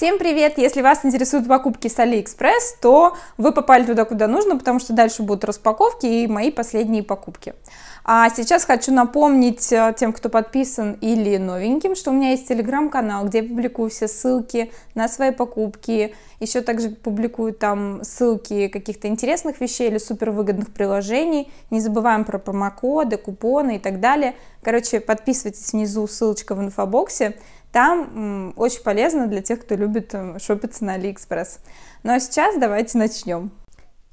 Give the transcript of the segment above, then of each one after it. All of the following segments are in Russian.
Всем привет! Если вас интересуют покупки с AliExpress, то вы попали туда, куда нужно, потому что дальше будут распаковки и мои последние покупки. А сейчас хочу напомнить э, тем, кто подписан или новеньким, что у меня есть телеграм-канал, где я публикую все ссылки на свои покупки, еще также публикую там ссылки каких-то интересных вещей или супервыгодных приложений. Не забываем про промокоды, купоны и так далее. Короче, подписывайтесь внизу, ссылочка в инфобоксе. Там очень полезно для тех, кто любит э, шопиться на Алиэкспресс. Ну а сейчас давайте начнем.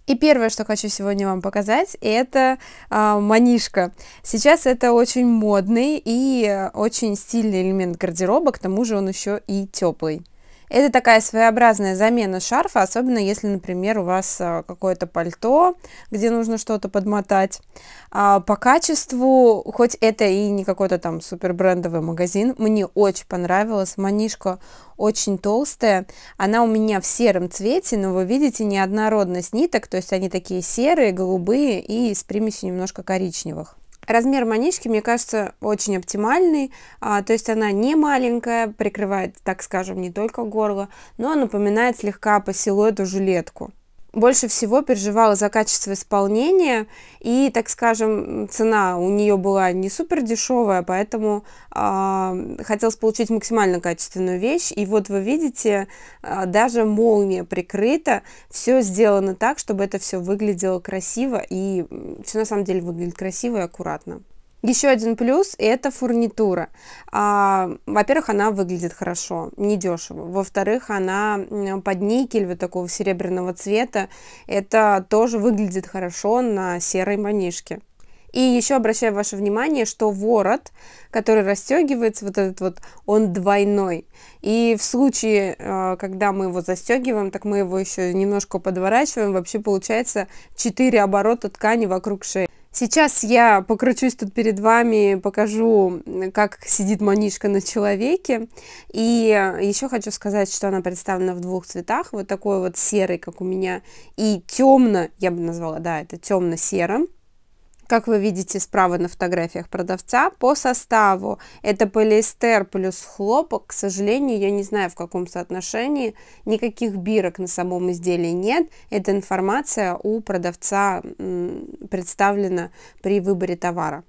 И первое, что хочу сегодня вам показать, это э, манишка. Сейчас это очень модный и э, очень стильный элемент гардероба, к тому же он еще и теплый. Это такая своеобразная замена шарфа, особенно если, например, у вас а, какое-то пальто, где нужно что-то подмотать. А, по качеству, хоть это и не какой-то там супер брендовый магазин, мне очень понравилась манишка очень толстая. Она у меня в сером цвете, но вы видите неоднородность ниток, то есть они такие серые, голубые и с примесью немножко коричневых. Размер манишки, мне кажется, очень оптимальный, а, то есть она не маленькая, прикрывает, так скажем, не только горло, но напоминает слегка по силуэту жилетку больше всего переживала за качество исполнения, и, так скажем, цена у нее была не супер дешевая, поэтому э, хотелось получить максимально качественную вещь. И вот вы видите, э, даже молния прикрыта, все сделано так, чтобы это все выглядело красиво, и все на самом деле выглядит красиво и аккуратно. Еще один плюс – это фурнитура. А, во-первых, она выглядит хорошо, недешево. Во-вторых, она под никель вот такого серебряного цвета. Это тоже выглядит хорошо на серой манишке. И еще обращаю ваше внимание, что ворот, который расстегивается, вот этот вот, он двойной. И в случае, э, когда мы его застегиваем, так мы его еще немножко подворачиваем, вообще получается 4 оборота ткани вокруг шеи. Сейчас я покручусь тут перед вами, покажу, как сидит манишка на человеке. И еще хочу сказать, что она представлена в двух цветах. Вот такой вот серый, как у меня, и темно, я бы назвала, да, это темно-серым как вы видите справа на фотографиях продавца, по составу это полиэстер плюс хлопок. К сожалению, я не знаю в каком соотношении, никаких бирок на самом изделии нет. Эта информация у продавца представлена при выборе товара.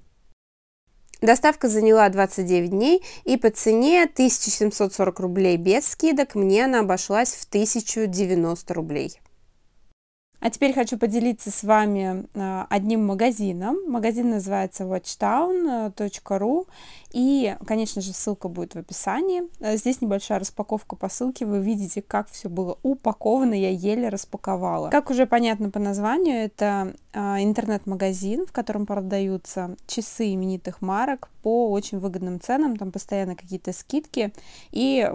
Доставка заняла 29 дней и по цене 1740 рублей без скидок мне она обошлась в 1090 рублей. А теперь хочу поделиться с вами а, одним магазином. Магазин называется watchtown.ru э, и, конечно же, ссылка будет в описании. Э, здесь небольшая распаковка по ссылке. Вы видите, как все было упаковано, я еле распаковала. Как уже понятно по названию, это а, интернет-магазин, в котором продаются часы именитых марок, по очень выгодным ценам, там постоянно какие-то скидки. И,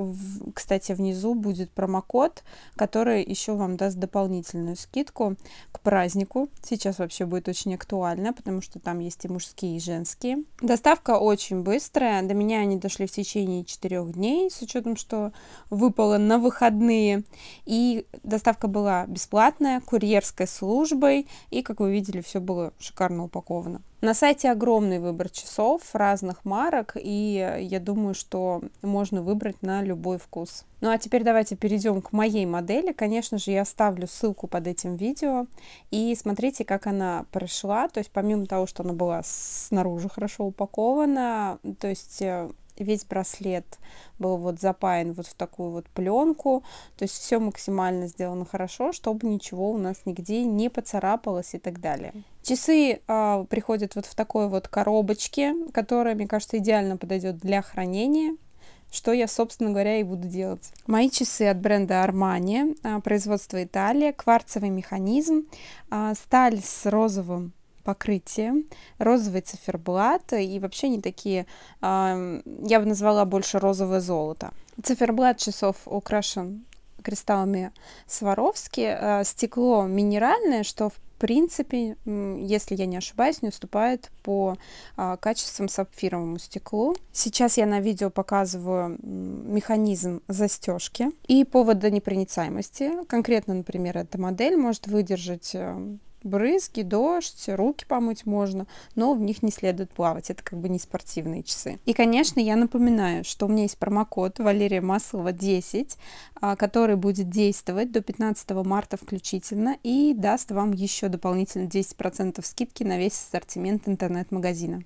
кстати, внизу будет промокод, который еще вам даст дополнительную скидку к празднику. Сейчас вообще будет очень актуально, потому что там есть и мужские, и женские. Доставка очень быстрая. До меня они дошли в течение 4 дней, с учетом, что выпало на выходные. И доставка была бесплатная, курьерской службой. И, как вы видели, все было шикарно упаковано. На сайте огромный выбор часов разных марок, и я думаю, что можно выбрать на любой вкус. Ну а теперь давайте перейдем к моей модели. Конечно же, я оставлю ссылку под этим видео. И смотрите, как она пришла. То есть помимо того, что она была снаружи хорошо упакована, то есть э, весь браслет был вот запаян вот в такую вот пленку. То есть все максимально сделано хорошо, чтобы ничего у нас нигде не поцарапалось и так далее. Часы а, приходят вот в такой вот коробочке, которая, мне кажется, идеально подойдет для хранения что я, собственно говоря, и буду делать. Мои часы от бренда Armani, а, производство Италия, кварцевый механизм, а, сталь с розовым покрытие, розовый циферблат э, и вообще не такие, я бы назвала больше розовое золото. Циферблат часов украшен кристаллами Сваровски, э, стекло минеральное, что в принципе, если я не ошибаюсь, не уступает по а, качествам сапфировому стеклу. Сейчас я на видео показываю механизм застежки и по непроницаемости Конкретно, например, эта модель может выдержать эм, брызги, дождь, руки помыть можно, но в них не следует плавать, это как бы не спортивные часы. И, конечно, я напоминаю, что у меня есть промокод Валерия Маслова 10, а, который будет действовать до 15 марта включительно и даст вам еще дополнительно 10% скидки на весь ассортимент интернет-магазина.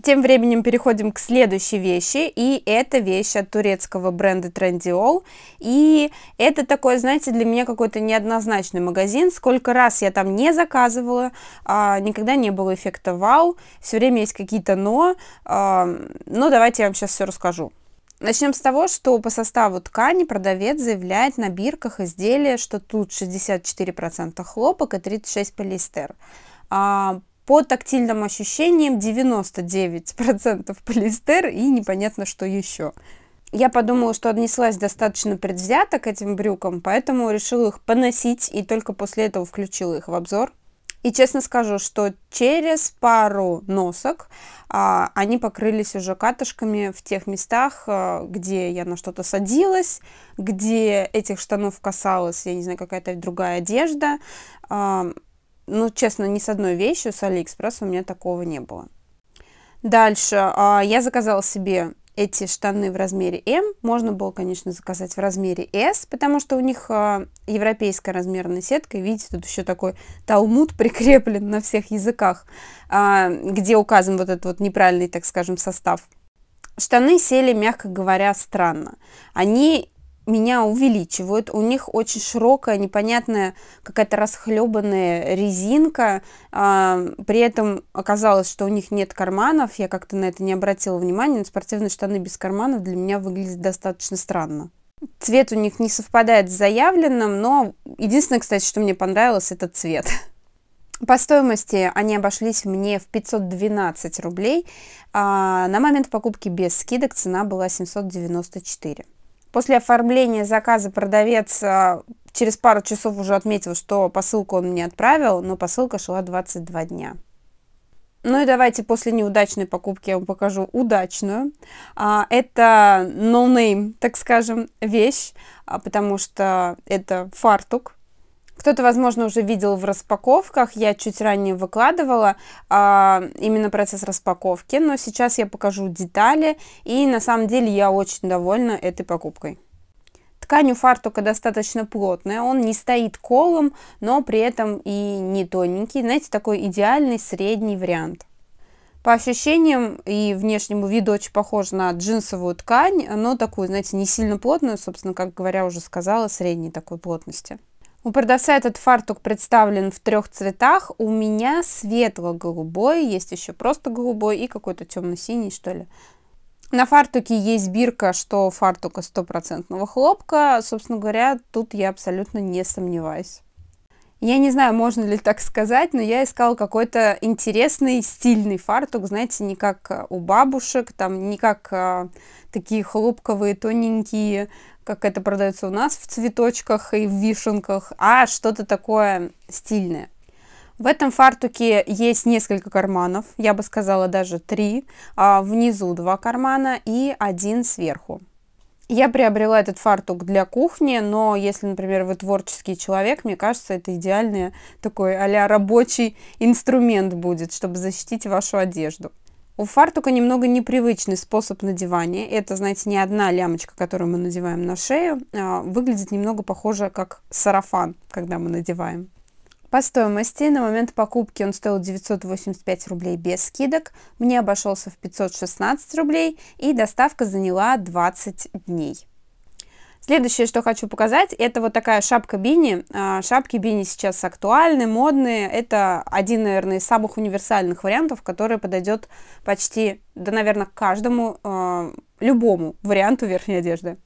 Тем временем переходим к следующей вещи, и это вещь от турецкого бренда Trendyol, и это такой, знаете, для меня какой-то неоднозначный магазин, сколько раз я там не заказывала, а, никогда не было эффекта вау, все время есть какие-то но, а, ну давайте я вам сейчас все расскажу. Начнем с того, что по составу ткани продавец заявляет на бирках изделия, что тут 64% хлопок и 36% полиэстер. А по тактильным ощущениям 99% полиэстер и непонятно что еще. Я подумала, что отнеслась достаточно предвзято к этим брюкам, поэтому решила их поносить и только после этого включила их в обзор. И честно скажу, что через пару носок а, они покрылись уже катышками в тех местах, а, где я на что-то садилась, где этих штанов касалась, я не знаю, какая-то другая одежда. А, ну, честно, ни с одной вещью с Алиэкспресса у меня такого не было. Дальше а, я заказала себе эти штаны в размере М. Можно было, конечно, заказать в размере S, потому что у них а, европейская размерная сетка. видите, тут еще такой талмуд прикреплен на всех языках, а, где указан вот этот вот неправильный, так скажем, состав. Штаны сели, мягко говоря, странно. Они меня увеличивают. У них очень широкая, непонятная какая-то расхлебанная резинка. А, при этом оказалось, что у них нет карманов. Я как-то на это не обратила внимания. Но спортивные штаны без карманов для меня выглядят достаточно странно. Цвет у них не совпадает с заявленным, но единственное, кстати, что мне понравилось, это цвет. По стоимости они обошлись мне в 512 рублей. А на момент покупки без скидок цена была 794. После оформления заказа продавец а, через пару часов уже отметил, что посылку он мне отправил, но посылка шла 22 дня. Ну и давайте после неудачной покупки я вам покажу удачную. А, это no-name, так скажем, вещь, а, потому что это фартук. Кто-то, возможно, уже видел в распаковках, я чуть ранее выкладывала а, именно процесс распаковки, но сейчас я покажу детали, и на самом деле я очень довольна этой покупкой. Ткань у фартука достаточно плотная, он не стоит колом, но при этом и не тоненький, знаете, такой идеальный средний вариант. По ощущениям и внешнему виду очень похож на джинсовую ткань, но такую, знаете, не сильно плотную, собственно, как говоря, уже сказала, средней такой плотности. У продавца этот фартук представлен в трех цветах. У меня светло-голубой, есть еще просто голубой и какой-то темно-синий, что ли. На фартуке есть бирка, что фартука стопроцентного хлопка. Собственно говоря, тут я абсолютно не сомневаюсь. Я не знаю, можно ли так сказать, но я искала какой-то интересный, стильный фартук, знаете, не как э, у бабушек, там, не как а, такие хлопковые, тоненькие, как это продается у нас в цветочках и в вишенках, а что-то такое стильное. В этом фартуке есть несколько карманов, я бы сказала даже три. А внизу два кармана и один сверху. Я приобрела этот фартук для кухни, но если, например, вы творческий человек, мне кажется, это идеальный такой а рабочий инструмент будет, чтобы защитить вашу одежду. У фартука немного непривычный способ надевания. Это, знаете, не одна лямочка, которую мы надеваем на шею. А выглядит немного похоже, как сарафан, когда мы надеваем. По стоимости на момент покупки он стоил 985 рублей без скидок, мне обошелся в 516 рублей и доставка заняла 20 дней. Следующее, что хочу показать, это вот такая шапка бини. А, шапки бини сейчас актуальны, модные. Это один, наверное, из самых универсальных вариантов, который подойдет почти, да, наверное, каждому, а, любому варианту верхней одежды.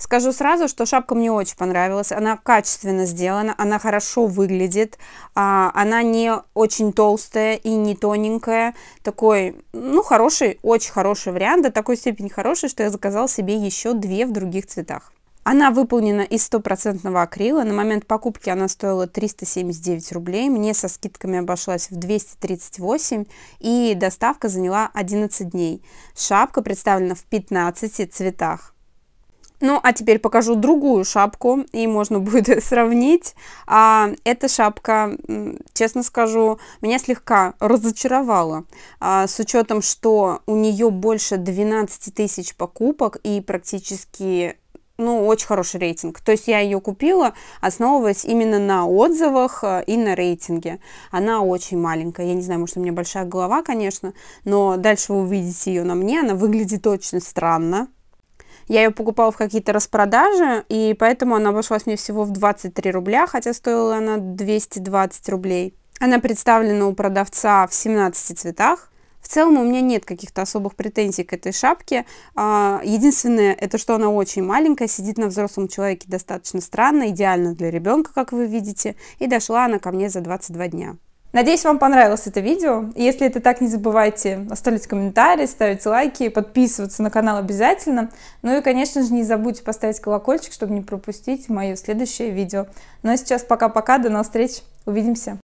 Скажу сразу, что шапка мне очень понравилась. Она качественно сделана, она хорошо выглядит. А, она не очень толстая и не тоненькая. Такой, ну, хороший, очень хороший вариант. До такой степени хороший, что я заказал себе еще две в других цветах. Она выполнена из стопроцентного акрила. На момент покупки она стоила 379 рублей. Мне со скидками обошлась в 238. И доставка заняла 11 дней. Шапка представлена в 15 цветах. Ну, а теперь покажу другую шапку, и можно будет сравнить. А, эта шапка, честно скажу, меня слегка разочаровала, а, с учетом, что у нее больше 12 тысяч покупок и практически ну, очень хороший рейтинг. То есть я ее купила, основываясь именно на отзывах а, и на рейтинге. Она очень маленькая. Я не знаю, может, у меня большая голова, конечно, но дальше вы увидите ее на мне. Она выглядит очень странно. Я ее покупала в какие-то распродажи, и поэтому она обошлась мне всего в 23 рубля, хотя стоила она 220 рублей. Она представлена у продавца в 17 цветах. В целом у меня нет каких-то особых претензий к этой шапке. А, единственное, это что она очень маленькая, сидит на взрослом человеке достаточно странно, идеально для ребенка, как вы видите, и дошла она ко мне за 22 дня. Надеюсь, вам понравилось это видео. Если это так, не забывайте оставлять комментарии, ставить лайки, подписываться на канал обязательно. Ну и, конечно же, не забудьте поставить колокольчик, чтобы не пропустить мое следующее видео. Ну а сейчас пока-пока, до новых встреч, увидимся!